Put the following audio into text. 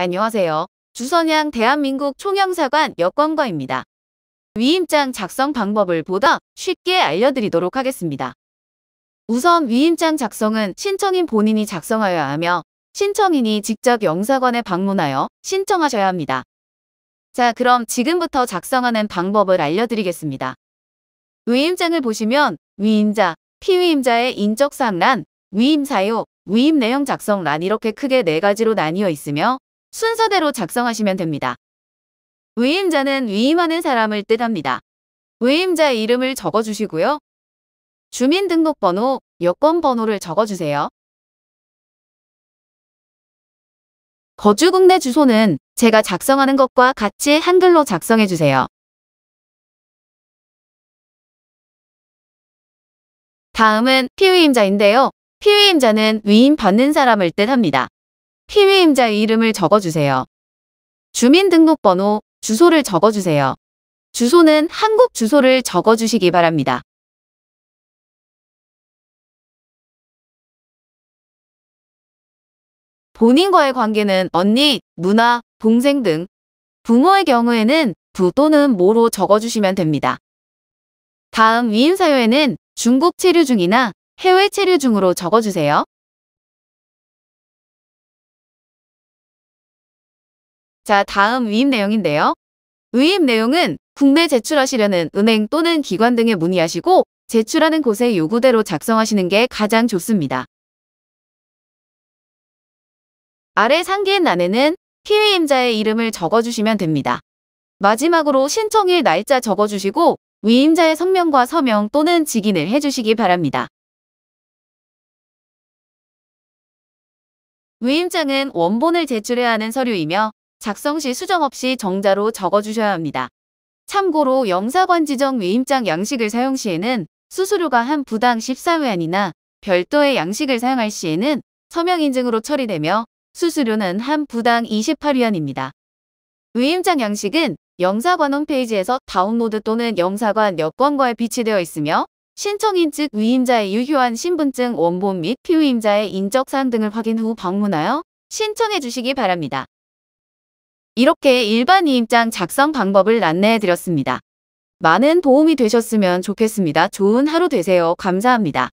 안녕하세요. 주선양 대한민국 총영사관 여권과입니다. 위임장 작성 방법을 보다 쉽게 알려드리도록 하겠습니다. 우선 위임장 작성은 신청인 본인이 작성하여야 하며 신청인이 직접 영사관에 방문하여 신청하셔야 합니다. 자 그럼 지금부터 작성하는 방법을 알려드리겠습니다. 위임장을 보시면 위임자, 피위임자의 인적사항란, 위임사유, 위임 내용 작성란 이렇게 크게 네 가지로 나뉘어 있으며 순서대로 작성하시면 됩니다. 위임자는 위임하는 사람을 뜻합니다. 위임자 이름을 적어주시고요. 주민등록번호, 여권번호를 적어주세요. 거주국 내 주소는 제가 작성하는 것과 같이 한글로 작성해주세요. 다음은 피위임자인데요. 피위임자는 위임받는 사람을 뜻합니다. 피임자의 이름을 적어주세요. 주민등록번호, 주소를 적어주세요. 주소는 한국 주소를 적어주시기 바랍니다. 본인과의 관계는 언니, 누나, 동생 등 부모의 경우에는 부 또는 모로 적어주시면 됩니다. 다음 위임사유에는 중국 체류 중이나 해외 체류 중으로 적어주세요. 자, 다음 위임 내용인데요. 위임 내용은 국내 제출하시려는 은행 또는 기관 등에 문의하시고 제출하는 곳의 요구대로 작성하시는 게 가장 좋습니다. 아래 상기인 란에는 피위임자의 이름을 적어주시면 됩니다. 마지막으로 신청일 날짜 적어주시고 위임자의 성명과 서명 또는 직인을 해주시기 바랍니다. 위임장은 원본을 제출해야 하는 서류이며 작성 시 수정 없이 정자로 적어주셔야 합니다. 참고로 영사관 지정 위임장 양식을 사용 시에는 수수료가 한 부당 1 4위안이나 별도의 양식을 사용할 시에는 서명인증으로 처리되며 수수료는 한 부당 28위안입니다. 위임장 양식은 영사관 홈페이지에서 다운로드 또는 영사관 여권과에 비치되어 있으며 신청인 즉 위임자의 유효한 신분증 원본 및 피위임자의 인적사항 등을 확인 후 방문하여 신청해 주시기 바랍니다. 이렇게 일반 이입장 작성 방법을 안내해드렸습니다. 많은 도움이 되셨으면 좋겠습니다. 좋은 하루 되세요. 감사합니다.